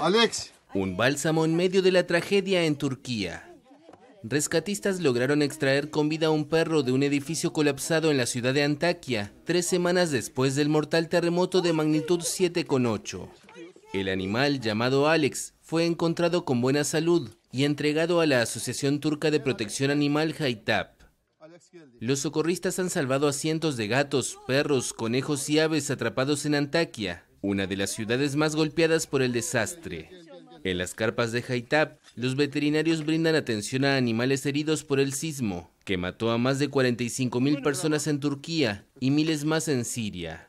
Alex. Un bálsamo en medio de la tragedia en Turquía. Rescatistas lograron extraer con vida a un perro de un edificio colapsado en la ciudad de Antakya, tres semanas después del mortal terremoto de magnitud 7,8. El animal, llamado Alex, fue encontrado con buena salud y entregado a la Asociación Turca de Protección Animal Haitap. Los socorristas han salvado a cientos de gatos, perros, conejos y aves atrapados en Antakya, una de las ciudades más golpeadas por el desastre. En las carpas de Haitab, los veterinarios brindan atención a animales heridos por el sismo, que mató a más de 45 mil personas en Turquía y miles más en Siria.